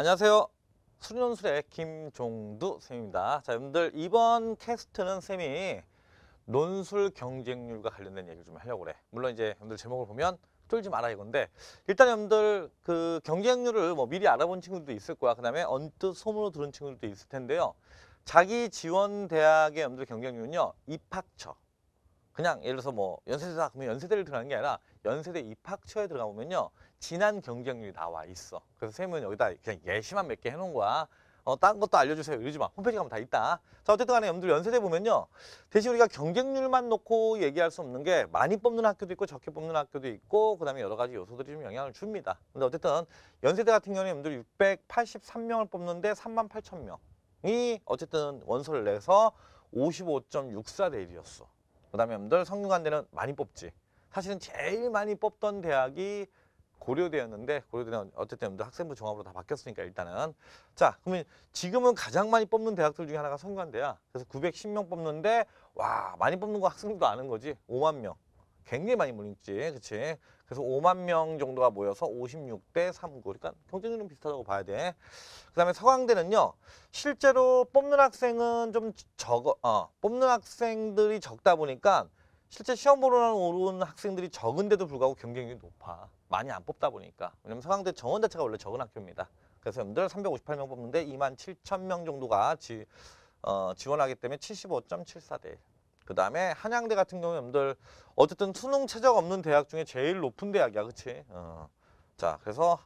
안녕하세요. 수련술의 김종두 쌤입니다 자, 여러분들 이번 캐스트는 쌤이 논술 경쟁률과 관련된 얘기를 좀 하려고 그래. 물론 이제 여러분들 제목을 보면 쫄지 마라 이건데 일단 여러분들 그 경쟁률을 뭐 미리 알아본 친구들도 있을 거야. 그다음에 언뜻 소문으로 들은 친구들도 있을 텐데요. 자기 지원 대학의 여러분들 경쟁률은요. 입학처. 그냥 예를 들어서 뭐 연세대다 그러면 연세대를 들어가는 게 아니라 연세대 입학처에 들어가 보면요. 지난 경쟁률이 나와 있어. 그래서 쌤은 여기다 그냥 예시만 몇 개 해놓은 거야. 어, 딴 것도 알려주세요. 이러지 마. 홈페이지 가면 다 있다. 자, 어쨌든 간에 여러분들 연세대 보면요. 대신 우리가 경쟁률만 놓고 얘기할 수 없는 게 많이 뽑는 학교도 있고 적게 뽑는 학교도 있고 그다음에 여러 가지 요소들이 좀 영향을 줍니다. 근데 어쨌든 연세대 같은 경우는 여러분들 683명을 뽑는데 3만 8천 명이 어쨌든 원서를 내서 55.64대 1이었어. 그다음에 여러분들 성균관대는 많이 뽑지. 사실은 제일 많이 뽑던 대학이 고려대였는데 고려대는 어쨌든 학생부 종합으로 다 바뀌었으니까 일단은 자 그러면 지금은 가장 많이 뽑는 대학들 중에 하나가 성관대야 그래서 910명 뽑는데 와 많이 뽑는 거 학생들도 아는 거지 5만 명 굉장히 많이 모린지 그치 그래서 5만 명 정도가 모여서 56대 39 그러니까 경쟁률은 비슷하다고 봐야 돼 그 다음에 서강대는요 실제로 뽑는 학생은 좀 적어 어, 뽑는 학생들이 적다 보니까 실제 시험 보러 오는 학생들이 적은데도 불구하고 경쟁률이 높아. 많이 안 뽑다 보니까. 왜냐면 서강대 정원 자체가 원래 적은 학교입니다. 그래서 여러분들 358명 뽑는데 2만 7천 명 정도가 지, 어, 지원하기 때문에 75.74대. 그 다음에 한양대 같은 경우에 여러분들 어쨌든 수능 최적 없는 대학 중에 제일 높은 대학이야. 그치? 어. 자, 그래서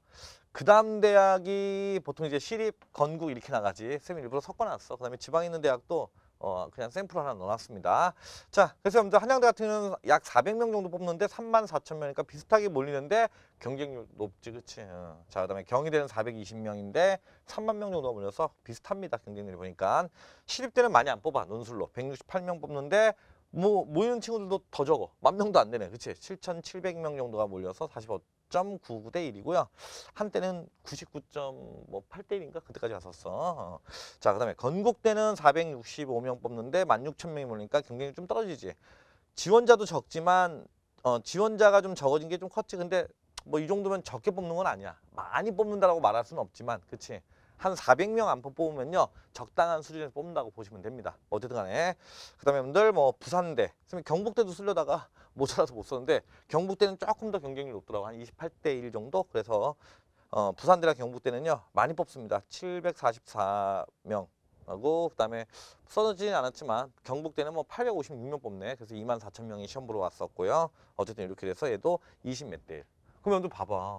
그 다음 대학이 보통 이제 시립, 건국 이렇게 나가지. 쌤이 일부러 섞어놨어. 그 다음에 지방에 있는 대학도 어, 그냥 샘플 하나 넣어놨습니다. 자, 그래서 여러분들 한양대 같은 경우는 약 400명 정도 뽑는데 3만 4천 명이니까 비슷하게 몰리는데 경쟁률 높지, 그치? 어. 자, 그 다음에 경희대는 420명인데 3만 명 정도 몰려서 비슷합니다. 경쟁률이 보니까. 시립대는 많이 안 뽑아, 논술로. 168명 뽑는데 뭐 모이는 친구들도 더 적어. 만 명도 안 되네, 그치? 7,700명 정도가 몰려서 45, 99.99대 1이고요. 한때는 99.8대 뭐 1인가 그때까지 갔었어. 자, 그다음에 건국대는 465명 뽑는데 16,000명이 몰리니까 경쟁이 좀 떨어지지. 지원자도 적지만 어, 지원자가 좀 적어진 게 좀 컸지. 근데 뭐 이 정도면 적게 뽑는 건 아니야. 많이 뽑는다라고 말할 수는 없지만, 그렇지. 한 400명 안 뽑으면요 적당한 수준에서 뽑는다고 보시면 됩니다 어쨌든 간에 그 다음에 여러분들 뭐 부산대 경북대도 쓰려다가 모자라서 못 썼는데 경북대는 조금 더 경쟁률이 높더라고요 한 28대 1 정도 그래서 어, 부산대랑 경북대는요 많이 뽑습니다 744명 하고 그다음에 써지진 않았지만 경북대는 뭐 856명 뽑네 그래서 2만 4천 명이 시험 보러 왔었고요 어쨌든 이렇게 돼서 얘도 20몇 대1 그러면 또 봐봐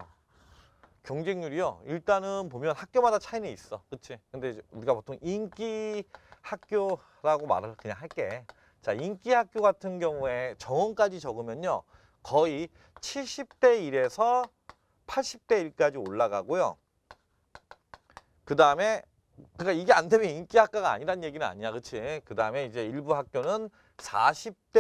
경쟁률이요. 일단은 보면 학교마다 차이는 있어. 그치? 근데 우리가 보통 인기 학교라고 말을 그냥 할게. 자, 인기 학교 같은 경우에 정원까지 적으면요. 거의 70대 1에서 80대 1까지 올라가고요. 그 다음에 그러니까 이게 안 되면 인기 학과가 아니란 얘기는 아니야. 그치? 그 다음에 이제 일부 학교는 40대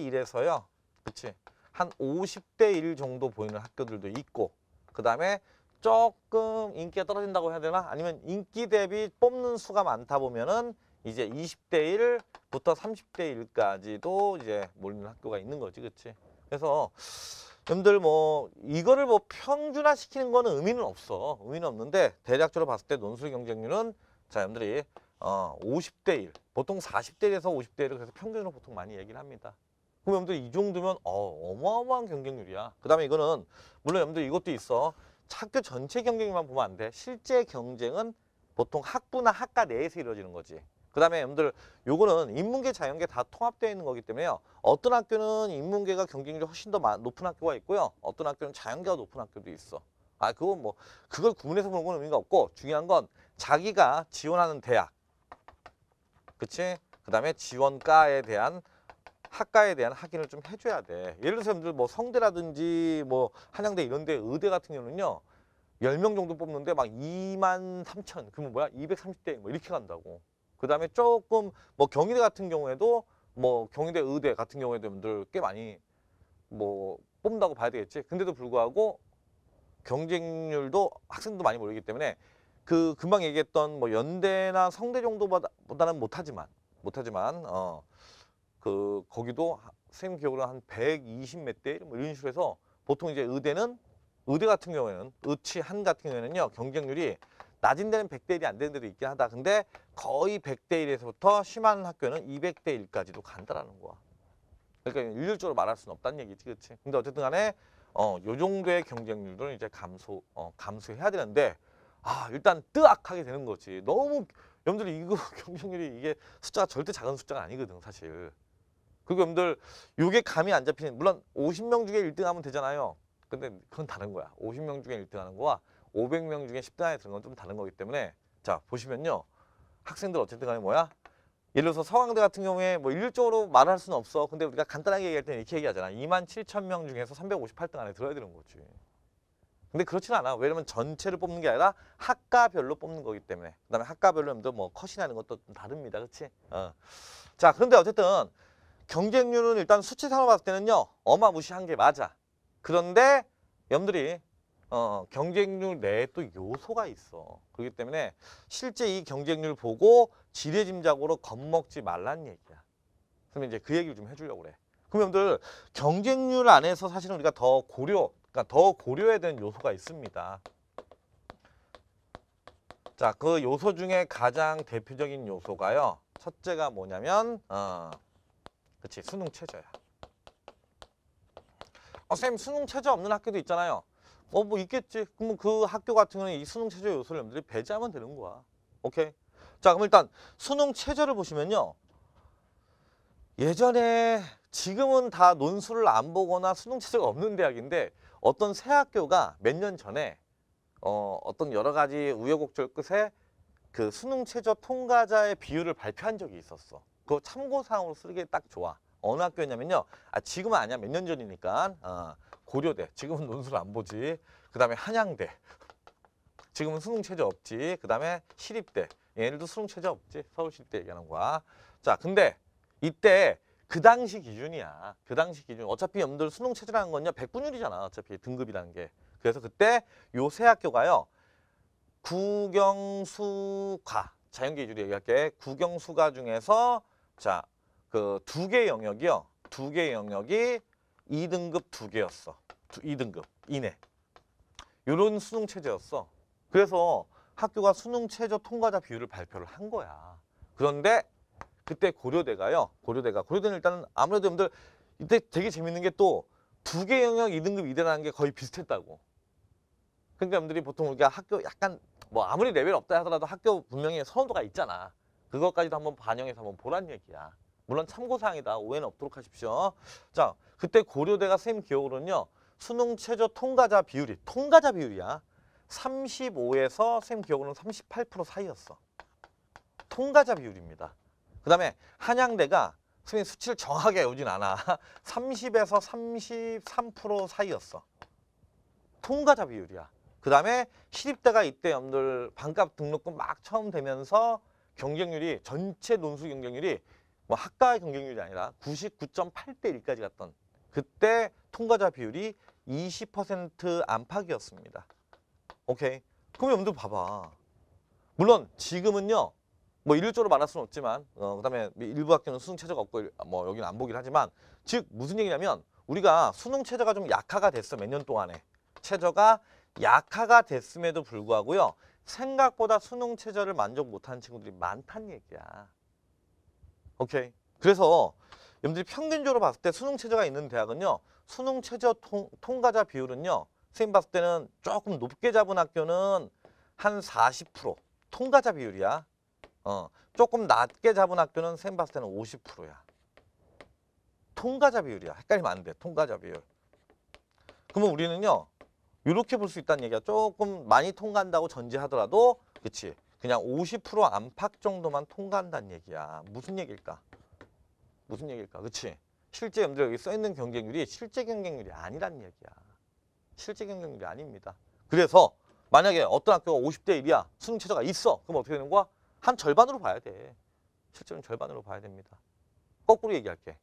1에서요. 그치? 한 50대 1 정도 보이는 학교들도 있고 그 다음에 조금 인기가 떨어진다고 해야 되나? 아니면 인기 대비 뽑는 수가 많다 보면은 이제 20대 1부터 30대 1까지도 이제 몰리는 학교가 있는 거지, 그치 그래서 여러분들 뭐 이거를 뭐 평준화 시키는 거는 의미는 없어, 의미는 없는데 대략적으로 봤을 때 논술 경쟁률은 자, 여러분들이 어 50대 1, 보통 40대 1에서 50대 1을 그래서 평균으로 보통 많이 얘기를 합니다. 그럼 여러분들 이 정도면 어, 어마어마한 경쟁률이야. 그 다음에 이거는 물론 여러분들 이것도 있어. 학교 전체 경쟁만 보면 안 돼. 실제 경쟁은 보통 학부나 학과 내에서 이루어지는 거지. 그 다음에 여러분들 요거는 인문계 자연계 다 통합되어 있는 거기 때문에요 어떤 학교는 인문계가 경쟁률이 훨씬 더 높은 학교가 있고요 어떤 학교는 자연계가 높은 학교도 있어 아 그건 뭐 그걸 구분해서 보는 건 의미가 없고 중요한 건 자기가 지원하는 대학 그치 그 다음에 지원가에 대한 학과에 대한 확인을 좀 해줘야 돼. 예를 들어서 여러분들 뭐 성대라든지 뭐 한양대 이런데 의대 같은 경우는요. 열 명 정도 뽑는데 막 2만 3천 그러면 뭐야 230대 뭐 이렇게 간다고. 그 다음에 조금 뭐 경희대 같은 경우에도 뭐 경희대 의대 같은 경우에도 여러분들 꽤 많이 뭐 뽑는다고 봐야 되겠지. 근데도 불구하고 경쟁률도 학생도 많이 모르기 때문에 그 금방 얘기했던 뭐 연대나 성대 정도보다는 못하지만 못하지만 어그 거기도 선생님 기억으로 한 120 몇 대뭐 이런 식으로 해서 보통 이제 의대는 의대 같은 경우에는 의치 한 같은 경우에는요 경쟁률이 낮은 데는 100 대 1이 안 되는 데도 있긴 하다. 근데 거의 100 대 1에서부터 심한 학교는 200 대 1까지도 간다라는 거야. 그러니까 일률적으로 말할 수는 없다는 얘기지, 그렇지? 근데 어쨌든 간에 어, 요 정도의 경쟁률은 이제 감소, 어, 감소해야 되는데 아, 일단 뜨악하게 되는 거지. 너무 여러분들이 이거 경쟁률이 이게 숫자가 절대 작은 숫자가 아니거든, 사실. 그리고 여러분들 요게 감이 안 잡히는 물론 50명 중에 1등 하면 되잖아요. 근데 그건 다른 거야. 50명 중에 1등 하는 거와 500명 중에 10등 안에 드는 건 좀 다른 거기 때문에 자 보시면요. 학생들 어쨌든 간에 뭐야? 예를 들어서 서강대 같은 경우에 뭐 일률적으로 말할 수는 없어. 근데 우리가 간단하게 얘기할 때는 이렇게 얘기하잖아. 2만 7천 명 중에서 358등 안에 들어야 되는 거지. 근데 그렇진 않아. 왜냐면 전체를 뽑는 게 아니라 학과별로 뽑는 거기 때문에. 그다음에 학과별로 뭐 컷이 나는 것도 다릅니다. 그렇지? 어. 자, 그런데 어쨌든 경쟁률은 일단 수치상으로 봤을 때는요 어마무시한 게 맞아 그런데 염들이 어, 경쟁률 내에 또 요소가 있어 그렇기 때문에 실제 이 경쟁률 보고 지레짐작으로 겁먹지 말란 얘기야 그러면 이제 그 얘기를 좀 해주려고 그래 그럼 여러분들 경쟁률 안에서 사실은 우리가 더 고려 그러니까 더 고려해야 되는 요소가 있습니다 자, 그 요소 중에 가장 대표적인 요소가요. 첫째가 뭐냐면 어, 그치 수능 최저야 어, 쌤 수능 최저 없는 학교도 있잖아요 어뭐 있겠지 그럼 그 학교 같은 경우는 이 수능 최저 요소를 여러분들이 배제하면 되는 거야 오케이 자 그럼 일단 수능 최저를 보시면요 예전에 지금은 다 논술을 안 보거나 수능 최저가 없는 대학인데 어떤 새 학교가 몇 년 전에 어, 어떤 여러 가지 우여곡절 끝에 그 수능 최저 통과자의 비율을 발표한 적이 있었어 그거 참고사항으로 쓰기딱 좋아. 어느 학교였냐면요. 아, 지금은 아니야. 몇 년 전이니까. 어, 고려대. 지금은 논술 안 보지. 그 다음에 한양대. 지금은 수능 체제 없지. 그 다음에 시립대. 얘네들도 수능 체제 없지. 서울시립대 얘기하는 거야. 자, 근데 이때 그 당시 기준이야. 그 당시 기준. 어차피 염러분들 수능 체제라는 건요. 백분율이잖아. 어차피 등급이라는 게. 그래서 그때 요 세 학교가요. 국영수과. 자연계 위주로 얘기할게. 국영수과 중에서 자, 그 두 개 영역이요. 두 개 영역이 2등급 두 개였어. 2등급 이내. 이런 수능 체제였어. 그래서 학교가 수능 체제 통과자 비율을 발표를 한 거야. 그런데 그때 고려대가요. 고려대가 고려대는 일단은 아무래도 여러분들 이때 되게 재밌는 게 또 두 개 영역 2등급 이대라는 게 거의 비슷했다고. 그러니까 여러분들이 보통 우리가 학교 약간 뭐 아무리 레벨 없다 하더라도 학교 분명히 선호도가 있잖아. 그것까지도 한번 반영해서 한번 보란 얘기야. 물론 참고사항이다. 오해는 없도록 하십시오. 자, 그때 고려대가 쌤 기억으로는요. 수능 최저 통과자 비율이 통과자 비율이야. 35에서 쌤 기억으로는 38% 사이였어. 통과자 비율입니다. 그 다음에 한양대가 선생님 수치를 정확하게 외우진 않아. 30에서 33% 사이였어. 통과자 비율이야. 그 다음에 시립대가 이때 염러분들 반값 등록금 막 처음 되면서 경쟁률이 전체 논술 경쟁률이 뭐 학과 경쟁률이 아니라 99.8대 1까지 갔던 그때 통과자 비율이 20% 안팎이었습니다. 오케이. 그럼 여러분들 봐봐. 물론 지금은요. 뭐 일률적으로 말할 수는 없지만 어, 그다음에 일부 학교는 수능 최저가 없고 뭐 여기는 안 보긴 하지만 즉 무슨 얘기냐면 우리가 수능 최저가좀 약화가 됐어 몇 년 동안에 최저가 약화가 됐음에도 불구하고요 생각보다 수능 체제를 만족 못하는 친구들이 많다는 얘기야. 오케이. 그래서 여러분들이 평균적으로 봤을 때 수능 최저가 있는 대학은요. 수능 최저 통과자 비율은요. 선생님 봤을 때는 조금 높게 잡은 학교는 한 40% 통과자 비율이야. 어, 조금 낮게 잡은 학교는 선생님 봤을 때는 50%야. 통과자 비율이야. 헷갈리면 안 돼. 통과자 비율. 그러면 우리는요. 이렇게 볼 수 있다는 얘기가 조금 많이 통과한다고 전제하더라도 그치 그냥 50% 안팎 정도만 통과한다는 얘기야. 무슨 얘기일까? 무슨 얘기일까? 그치? 실제 염러분들 여기 써있는 경쟁률이 실제 경쟁률이 아니란 얘기야. 실제 경쟁률이 아닙니다. 그래서 만약에 어떤 학교가 50대 1이야. 수능 최저가 있어. 그럼 어떻게 되는 거야? 한 절반으로 봐야 돼. 실제로는 절반으로 봐야 됩니다. 거꾸로 얘기할게.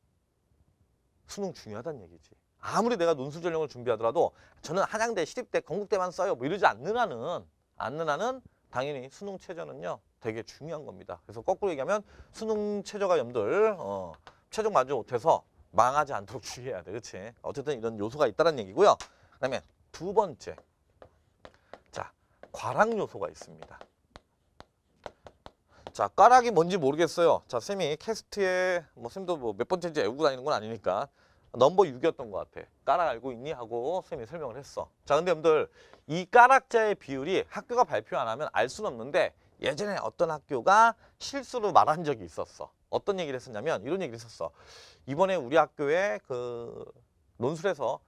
수능 중요하다는 얘기지. 아무리 내가 논술 전형을 준비하더라도 저는 한양대, 시립대, 건국대만 써요. 뭐 이러지 않는 한은 않는 한은 당연히 수능 최저는요 되게 중요한 겁니다. 그래서 거꾸로 얘기하면 수능 최저가 염들 어, 최종 마주 못해서 망하지 않도록 주의해야 돼. 그치 어쨌든 이런 요소가 있다는 얘기고요. 그다음에 두 번째. 자, 과락 요소가 있습니다. 자, 까락이 뭔지 모르겠어요. 자, 쌤이 캐스트에 뭐 쌤도 뭐몇 번째인지 애우고 다니는 건 아니니까 넘버 6이었던 것 같아. 까락 알고 있니? 하고 선생님이 설명을 했어. 자, 근데 여러분들 이 까락자의 비율이 학교가 발표 안 하면 알 수는 없는데 예전에 어떤 학교가 실수로 말한 적이 있었어. 어떤 얘기를 했었냐면 이런 얘기를 했었어. 이번에 우리 학교의 그 논술에서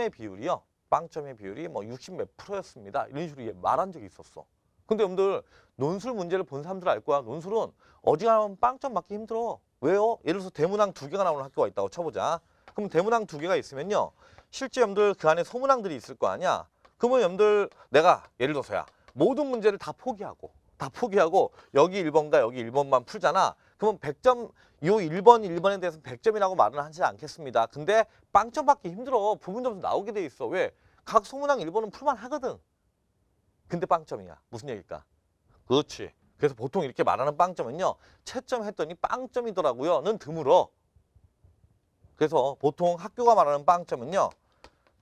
빵점의 비율이요. 빵점의 비율이 뭐 60 몇 프로였습니다. 이런 식으로 말한 적이 있었어. 근데 여러분들 논술 문제를 본사람들알 거야. 논술은 어지간하면 빵점 맞기 힘들어. 왜요? 예를 들어서 대문항 두 개가 나오는 학교가 있다고 쳐보자. 그럼 대문항 두 개가 있으면요. 실제 염들 그 안에 소문항들이 있을 거 아니야. 그러면 염들 내가 예를 들어서야 모든 문제를 다 포기하고 다 포기하고 여기 1번과 여기 1번만 풀잖아. 그러면 100점 요 1번 1번에 대해서 100점이라고 말은 하지 않겠습니다. 근데 빵점 받기 힘들어. 부분 점수 나오게 돼 있어. 왜? 각 소문항 1번은 풀만 하거든. 근데 빵점이야. 무슨 얘기일까? 그렇지. 그래서 보통 이렇게 말하는 빵점은요. 채점 했더니 빵점이더라고요.는 드물어. 그래서 보통 학교가 말하는 빵점은요.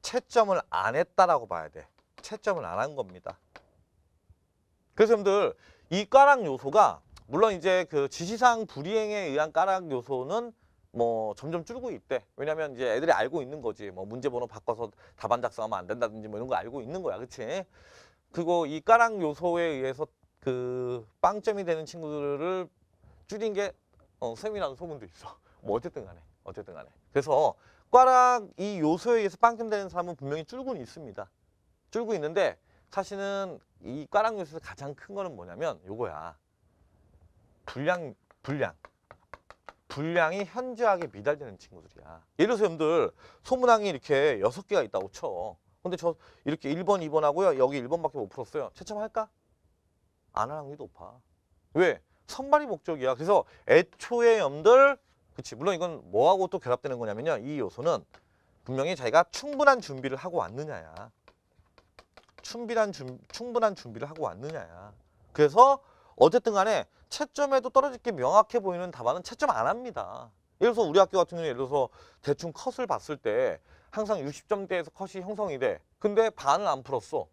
채점을 안 했다라고 봐야 돼. 채점을 안 한 겁니다. 그래서 여러분들 이 까락 요소가 물론 이제 그 지시상 불이행에 의한 까락 요소는 뭐 점점 줄고 있대. 왜냐면 이제 애들이 알고 있는 거지. 뭐 문제 번호 바꿔서 답안 작성하면 안 된다든지 뭐 이런 거 알고 있는 거야. 그치? 그리고 이 까락 요소에 의해서 그 빵점이 되는 친구들을 줄인 게 어, 셈이라는 소문도 있어. 뭐 어쨌든 간에. 어쨌든 간에. 그래서 꽈락 이 요소에 의해서 빵점 되는 사람은 분명히 줄고 있습니다. 줄고 있는데 사실은 이 꽈락 요소에서 가장 큰 거는 뭐냐면 요거야. 불량, 불량. 불량이 현저하게 미달되는 친구들이야. 예를 들어서 여러분들 소문항이 이렇게 여섯 개가 있다고 쳐. 근데 저 이렇게 1번, 2번 하고요. 여기 1번밖에 못 풀었어요. 채점할까? 안할 확률이 높아. 왜? 선발이 목적이야. 그래서 애초에 여들 그렇지. 물론 이건 뭐하고 또 결합되는 거냐면요. 이 요소는 분명히 자기가 충분한 준비를 하고 왔느냐야. 충비란준 충분한 준비를 하고 왔느냐야. 그래서 어쨌든 간에 채점에도 떨어질게 명확해 보이는 답안은 채점 안 합니다. 예를 들어서 우리 학교 같은 경우는 예를 들어서 대충 컷을 봤을 때 항상 60점대에서 컷이 형성이 돼. 근데 반을 안 풀었어.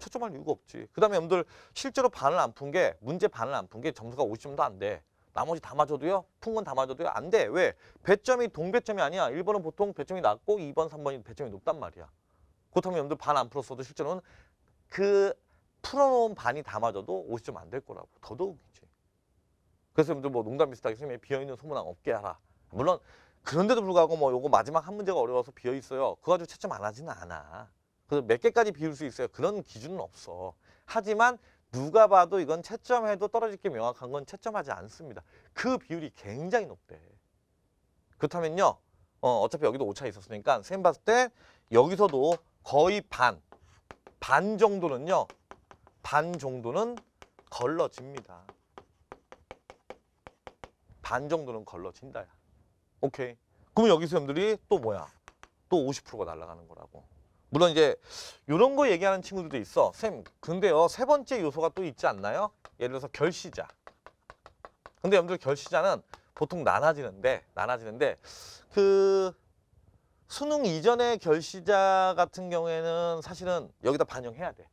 채점할 이유가 없지. 그 다음에 여러분들 실제로 반을 안 푼 게 문제 반을 안 푼 게 점수가 50점도 안 돼. 나머지 다 맞아도요. 풍은 다 맞아도요. 안 돼. 왜? 배점이 동배점이 아니야. 1번은 보통 배점이 낮고 2번, 3번이 배점이 높단 말이야. 그렇다면 여러분들 반 안 풀었어도 실제로는 그 풀어놓은 반이 다 맞아도 50점 안 될 거라고. 더더욱이지. 그래서 여러분들 뭐 농담 비슷하게 선생님 비어있는 소문항 없게 하라. 물론 그런데도 불구하고 뭐 요거 마지막 한 문제가 어려워서 비어있어요. 그거 가지고 채점 안 하지는 않아. 그래서 몇 개까지 비울 수 있어요. 그런 기준은 없어. 하지만 누가 봐도 이건 채점해도 떨어질 게 명확한 건 채점하지 않습니다. 그 비율이 굉장히 높대. 그렇다면요. 어, 어차피 여기도 오차 있었으니까 쌤 봤을 때 여기서도 거의 반, 반 정도는요. 반 정도는 걸러집니다. 반 정도는 걸러진다 오케이. 그럼 여기서 여들이또 뭐야? 또 50%가 날아가는 거라고. 물론 이제 이런 거 얘기하는 친구들도 있어. 쌤, 근데요. 세 번째 요소가 또 있지 않나요? 예를 들어서 결시자. 근데 여러분들 결시자는 보통 나눠지는데 나눠지는데 그 수능 이전의 결시자 같은 경우에는 사실은 여기다 반영해야 돼.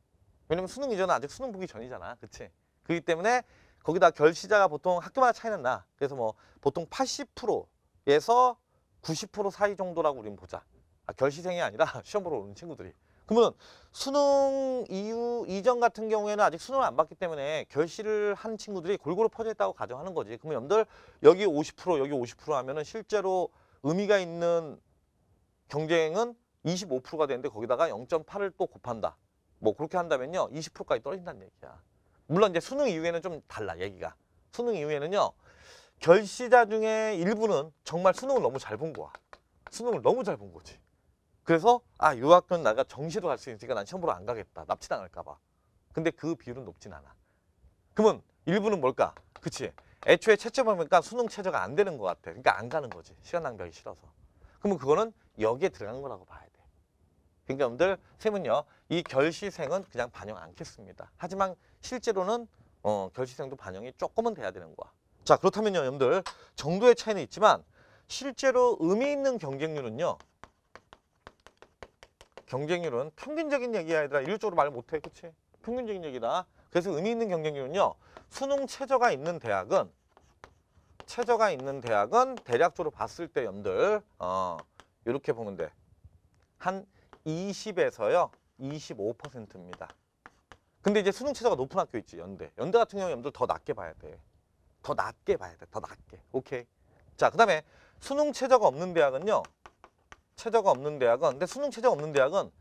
왜냐면 수능 이전은 아직 수능 보기 전이잖아. 그치? 그렇기 때문에 거기다 결시자가 보통 학교마다 차이는 나. 그래서 뭐 보통 80%에서 90% 사이 정도라고 우리는 보자. 아, 결시생이 아니라 시험 보러 오는 친구들이 그러면 수능 이후 이전 같은 경우에는 아직 수능을 안 봤기 때문에 결시를 한 친구들이 골고루 퍼져 있다고 가정하는 거지 그러면 여러분들 여기 50% 여기 50% 하면은 실제로 의미가 있는 경쟁은 25%가 되는데 거기다가 0.8을 또 곱한다 뭐 그렇게 한다면요 20%까지 떨어진다는 얘기야 물론 이제 수능 이후에는 좀 달라 얘기가 수능 이후에는요 결시자 중에 일부는 정말 수능을 너무 잘 본 거야 수능을 너무 잘 본 거지 그래서 아 유학교는 내가 정시로 갈 수 있으니까 난시험 보러 안 가겠다 납치당할까 봐 근데 그 비율은 높진 않아 그러면 일부는 뭘까 그치 애초에 채점을 보니까 수능 최저가 안 되는 것 같아 그러니까 안 가는 거지 시간 낭비하기 싫어서 그러면 그거는 여기에 들어간 거라고 봐야 돼 그러니까 여러분들 쌤은요 이 결시생은 그냥 반영 않겠습니다 하지만 실제로는 어, 결시생도 반영이 조금은 돼야 되는 거야 자 그렇다면요 여러분들 정도의 차이는 있지만 실제로 의미 있는 경쟁률은요 경쟁률은 평균적인 얘기야 얘들아 일률적으로 말 못해 그치? 평균적인 얘기다 그래서 의미 있는 경쟁률은요 수능 최저가 있는 대학은 최저가 있는 대학은 대략적으로 봤을 때연들어 이렇게 보면 돼한 20에서요 25%입니다 근데 이제 수능 최저가 높은 학교 있지 연대 연대 같은 경우 염들 더 낮게 봐야 돼더 낮게 봐야 돼더 낮게 오케이 자그 다음에 수능 최저가 없는 대학은요 최저가 없는 대학은 근데 수능 최저가 없는 대학은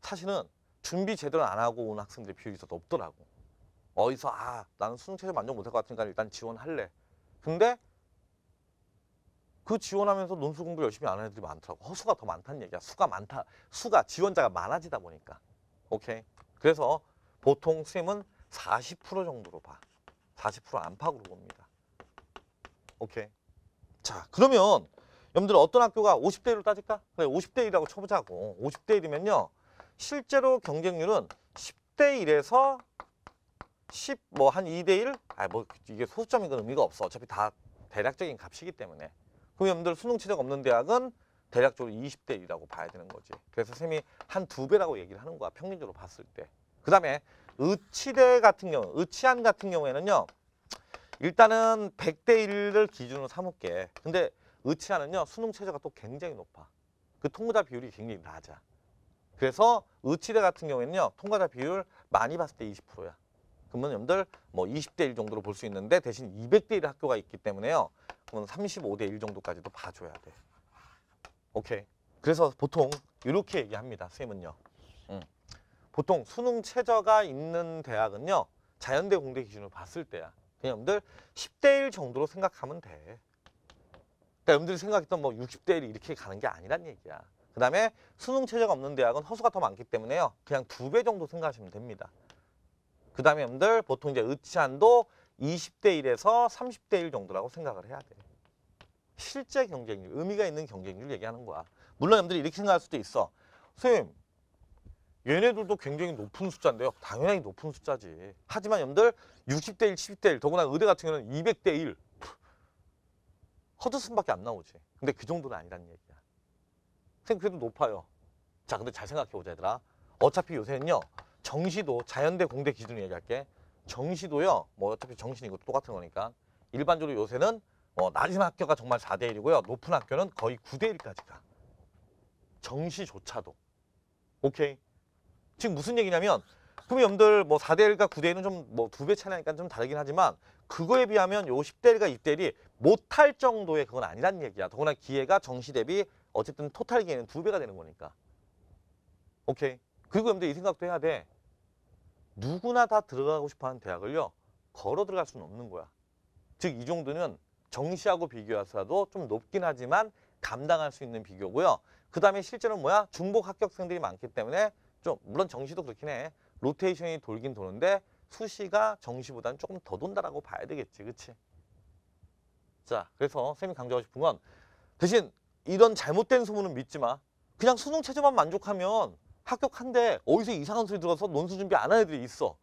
사실은 준비 제대로 안 하고 온 학생들의 비율이 더 높더라고 어디서 아 나는 수능 최저 만족 못할 것 같으니까 일단 지원할래 근데 그 지원하면서 논술 공부를 열심히 안 하는 애들이 많더라고 허수가 어, 더 많다는 얘기야 수가 많다 수가 지원자가 많아지다 보니까 오케이 그래서 보통 쌤은 40% 정도로 봐40% 안팎으로 봅니다 오케이 자 그러면 여러분들 어떤 학교가 50대 1로 따질까? 그래 50대 1이라고 쳐보자고. 50대 1이면요. 실제로 경쟁률은 10대 1에서 10 뭐 한 2대 1? 아 뭐 이게 소수점인 건 의미가 없어. 어차피 다 대략적인 값이기 때문에. 그럼 여러분들 수능 최저 없는 대학은 대략적으로 20대 1이라고 봐야 되는 거지. 그래서 쌤이 한 두 배라고 얘기를 하는 거야. 평균적으로 봤을 때. 그 다음에 의치대 같은 경우, 의치안 같은 경우에는요. 일단은 100대 1을 기준으로 삼을게. 근데 의치하는요 수능 최저가 또 굉장히 높아 그 통과자 비율이 굉장히 낮아 그래서 의치대 같은 경우에는요 통과자 비율 많이 봤을 때 20%야 그러면 여러분들 뭐 20대 1 정도로 볼 수 있는데 대신 200대 1 학교가 있기 때문에요 그러면 35대 1 정도까지도 봐줘야 돼 오케이 그래서 보통 이렇게 얘기합니다 선생님은요 음. 보통 수능 최저가 있는 대학은요 자연대 공대 기준으로 봤을 때야 그냥 여러분들 10대 1 정도로 생각하면 돼 그러니까 여러분들이 생각했던 뭐 60대 1 이렇게 가는 게 아니란 얘기야. 그 다음에 수능 체제가 없는 대학은 허수가 더 많기 때문에요. 그냥 두 배 정도 생각하시면 됩니다. 그 다음에 여러분들 보통 이제 의치안도 20대 1에서 30대 1 정도라고 생각을 해야 돼. 실제 경쟁률, 의미가 있는 경쟁률 얘기하는 거야. 물론 여러분들이 이렇게 생각할 수도 있어. 선생님, 얘네들도 굉장히 높은 숫자인데요. 당연히 높은 숫자지. 하지만 여러분들 60대 1, 70대 1, 더구나 의대 같은 경우는 200대 1. 허드슨밖에 안 나오지. 근데 그 정도는 아니라는 얘기야. 생님 그래도 높아요. 자 근데 잘 생각해보자 얘들아. 어차피 요새는요. 정시도 자연대 공대 기준으로 얘기할게. 정시도요. 뭐 어차피 정시는 이것도 똑같은 거니까. 일반적으로 요새는 어, 낮은 학교가 정말 4대1이고요. 높은 학교는 거의 9대1까지 가. 정시조차도. 오케이. 지금 무슨 얘기냐면 그럼 여러분들 뭐 4대 1과 9대 1은 좀뭐 두 배 차이니까 좀 다르긴 하지만 그거에 비하면 요 10대 1과 2대 1이 못할 정도의 그건 아니란 얘기야. 더구나 기회가 정시 대비 어쨌든 토탈 기회는 두 배가 되는 거니까. 오케이. 그리고 여러분들 이 생각도 해야 돼. 누구나 다 들어가고 싶어하는 대학을요. 걸어 들어갈 수는 없는 거야. 즉 이 정도는 정시하고 비교해서라도 좀 높긴 하지만 감당할 수 있는 비교고요. 그 다음에 실제는 뭐야? 중복 합격생들이 많기 때문에 좀 물론 정시도 그렇긴 해. 로테이션이 돌긴 도는데 수시가 정시보다는 조금 더 돈다라고 봐야 되겠지. 그치? 자, 그래서 쌤이 강조하고 싶은 건 대신 이런 잘못된 소문은 믿지 마. 그냥 수능 체제만 만족하면 합격한데 어디서 이상한 소리 들어서 논술 준비 안 하는 애들이 있어.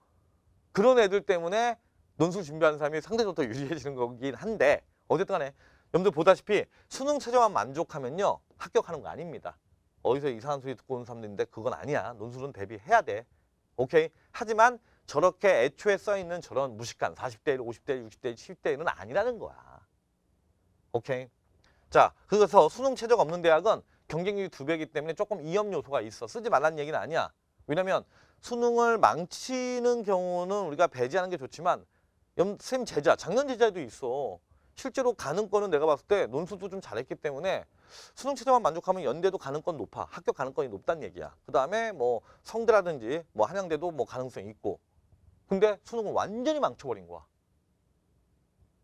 그런 애들 때문에 논술 준비하는 사람이 상대적으로 더 유리해지는 거긴 한데 어쨌든 간에 여러분들 보다시피 수능 체제만 만족하면요 합격하는 거 아닙니다. 어디서 이상한 소리 듣고 온 사람들인데 그건 아니야. 논술은 대비해야 돼. 오케이. 하지만 저렇게 애초에 써 있는 저런 무식한 40대 1, 50대 1, 60대 1, 70대 1은 아니라는 거야. 오케이. 자, 그래서 수능 최저가 없는 대학은 경쟁률이 두 배이기 때문에 조금 위험 요소가 있어. 쓰지 말라는 얘기는 아니야. 왜냐면 수능을 망치는 경우는 우리가 배제하는 게 좋지만 쌤 제자, 작년 제자도 있어. 실제로 가는 거는 내가 봤을 때 논술도 좀 잘했기 때문에 수능 최저만 만족하면 연대도 가능권 높아. 합격 가능권이 높다는 얘기야. 그다음에 뭐 성대라든지 뭐 한양대도 뭐 가능성이 있고. 근데 수능은 완전히 망쳐버린 거야.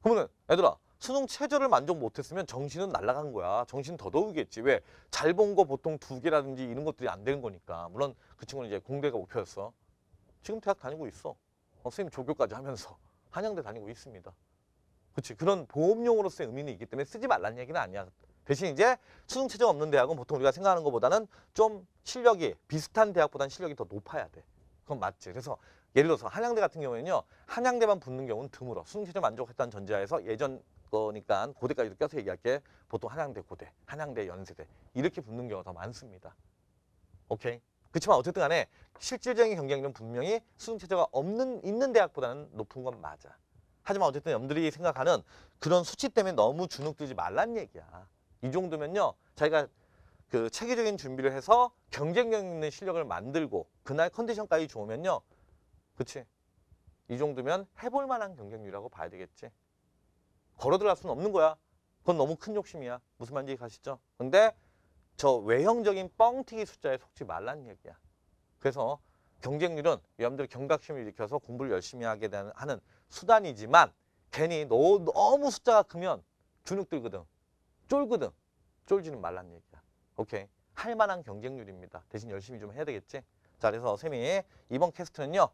그러면 애들아 수능 최저를 만족 못했으면 정신은 날라간 거야. 정신 더더욱이겠지. 왜? 잘 본 거 보통 두 개라든지 이런 것들이 안 되는 거니까. 물론 그 친구는 이제 공대가 목표였어. 지금 대학 다니고 있어. 어, 선생님 조교까지 하면서 한양대 다니고 있습니다. 그렇지. 그런 보험용으로서의 의미는 있기 때문에 쓰지 말라는 얘기는 아니야. 대신 이제 수능 체제 없는 대학은 보통 우리가 생각하는 것보다는 좀 실력이 비슷한 대학보다는 실력이 더 높아야 돼. 그건 맞지. 그래서 예를 들어서 한양대 같은 경우에는요. 한양대만 붙는 경우는 드물어. 수능 체제 만족했다는 전제하에서 예전 거니까 고대까지도 껴서 얘기할게. 보통 한양대 고대, 한양대 연세대 이렇게 붙는 경우가 더 많습니다. 오케이. 그렇지만 어쨌든 간에 실질적인 경쟁률은 분명히 수능 체제가 없는 있는 대학보다는 높은 건 맞아. 하지만 어쨌든 염러분들이 생각하는 그런 수치 때문에 너무 주눅들지 말란 얘기야. 이 정도면요 자기가 그 체계적인 준비를 해서 경쟁력 있는 실력을 만들고 그날 컨디션까지 좋으면요 그치 이 정도면 해볼 만한 경쟁률이라고 봐야 되겠지 걸어 들어갈 수는 없는 거야 그건 너무 큰 욕심이야 무슨 말인지 가시죠 근데 저 외형적인 뻥튀기 숫자에 속지 말라는 얘기야 그래서 경쟁률은 여러분들 경각심을 일으켜서 공부를 열심히 하게 되는 하는 수단이지만 괜히 너, 너무 숫자가 크면 주눅 들거든 쫄거든. 쫄지는 말란 얘기야. 오케이. 할 만한 경쟁률입니다. 대신 열심히 좀 해야 되겠지? 자, 그래서 쌤이 이번 캐스트는요.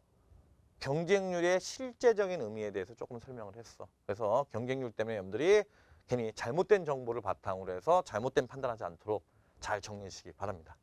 경쟁률의 실제적인 의미에 대해서 조금 설명을 했어. 그래서 경쟁률 때문에 여러분들이 괜히 잘못된 정보를 바탕으로 해서 잘못된 판단하지 않도록 잘 정리하시기 바랍니다.